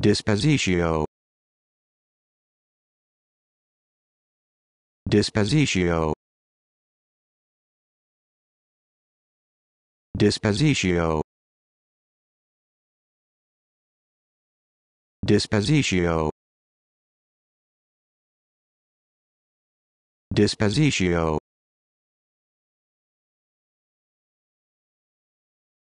dispositio dispositio dispositio dispositio dispositio